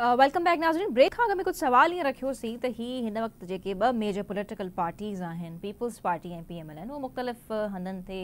Welcome back नाजरीन brake खां हाँ, अगर में कुझु सवाल ईअं रखियोसीं त हीअ हिन वक़्तु जेके ॿ मेजर पॉलिटिकल पार्टीज़ आहिनि पीपल्स पार्टी ए पी एम एल एन उहे मुख़्तलिफ़ हंधनि ते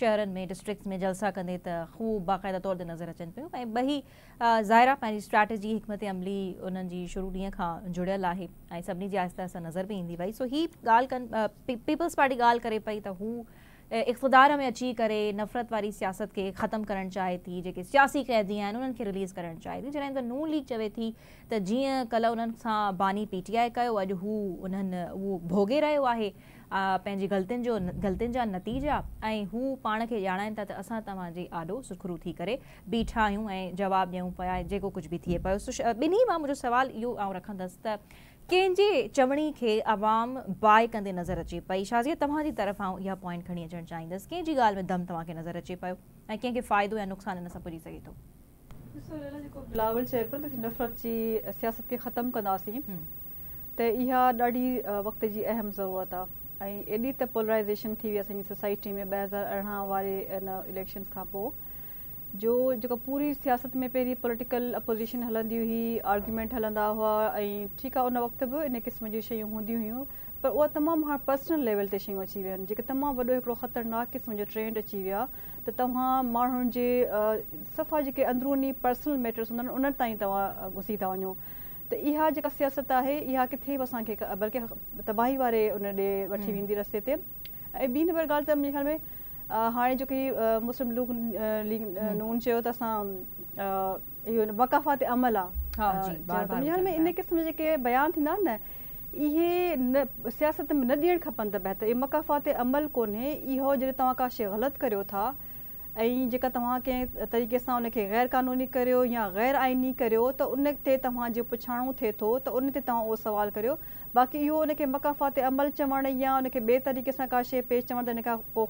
शहरनि में डिस्ट्रिक्ट में जलसा कदे तो ख़ूब बाक़ाइदा तौर ते नज़र अचनि पियूं ऐं ॿई uh, ज़ाहिरा स्ट्रैटेजी हिकमत अमली उन्हनि शुरू ॾींहं खां जुड़ियल आहे ऐं सभिनी जी आहिस्ते नज़र भी इंदी वई सो हीअ ॻाल्हि कनि पीपल्स पार्टी ॻाल्हि करे पई त इक़्तदार में अची करे नफ़रत वारी सियासत खे ख़तमु करणु चाहे थी जेके सियासी क़ैदी आहिनि उन्हनि खे रिलीज़ करणु चाहे थी जॾहिं त नू लीग चवे थी त जीअं कल्ह उन्हनि सां बानी पी टी आई कयो अॼु हू उन्हनि उहो भोगे॒ रहियो आहे पंहिंजी ग़लतियुनि जो ग़लतियुनि जा नतीजा ऐं हू पाण खे ॼाणाइनि था त असां तव्हांजे आॾो सुखरू थी करे बीठा आहियूं ऐं जवाबु ॾियूं पिया ऐं जेको कुझु बि थिए पियो ॿिन्ही मां मुंहिंजो सुवालु इहो रखंदसि त कंहिंजे चवणी खे आवाम बाए कंदे नज़र अचे पई छा तव्हांजी तरफ़ इहा पॉइंट खणी अचणु चाहींदसि कंहिंजी ॻाल्हि में दम तव्हांखे नज़र अचे पियो ऐं कंहिंखे फ़ाइदो ऐं नुक़सानु हिन सां पुॼी सघे थो जी अहम ज़रूरत आहे ऐं एॾी त पॉलराइज़ेशन थी वई असांजी सोसाइटी में ॿ हज़ार अरिड़हं वारे इन इलेक्शन्स खां पोइ जो जेको पूरी सियासत में पहिरीं पोलिटिकल अपोज़िशन हलंदी हुई आर्ग्यूमेंट हलंदा हुआ ऐं ठीकु आहे उन वक़्त बि इन क़िस्म जी शयूं हूंदी हुयूं पर उहा तमामु हाणे पर्सनल लेवल ते शयूं अची वियूं आहिनि जेके तमामु वॾो हिकिड़ो ख़तरनाक क़िस्म जो ट्रेंड अची वियो आहे त तव्हां माण्हुनि जे सफ़ा जेके अंदरूनी पर्सनल मैटर्स हूंदा आहिनि उन्हनि ताईं तव्हां घुसी था वञो त इहा जेका सियासत आहे इहा किथे बि असांखे बल्कि तबाही वारे उन ॾे वठी हम्म। वेंदी रस्ते ते ऐं ॿी नंबर ॻाल्हि त मुंहिंजे ख़्याल में हाणे जेकी मुस्लिम लूग लीग हम्म। नून चयो त असां इहो वकाफ़ा ते अमल आहे मुंहिंजे ख़्याल में इन क़िस्म जेके बयान थींदा न इहे न सियासत में न ॾियणु खपनि त बहितर इहे मकाफ़ा ते अमल कोन्हे इहो जॾहिं तव्हां का शइ ग़लति करियो था ऐं जेका तरीक़े सां उनखे ग़ैर क़ानूनी करियो या ग़ैर आइनी कर त उन ते तव्हांजो पुछाणो थिए थो उन ते तव्हां उहो बाक़ी इहो उनखे मकाफ़ात अमल चवणु या उनके बे तरीक़े से का शइ पेश चवण त हिन खां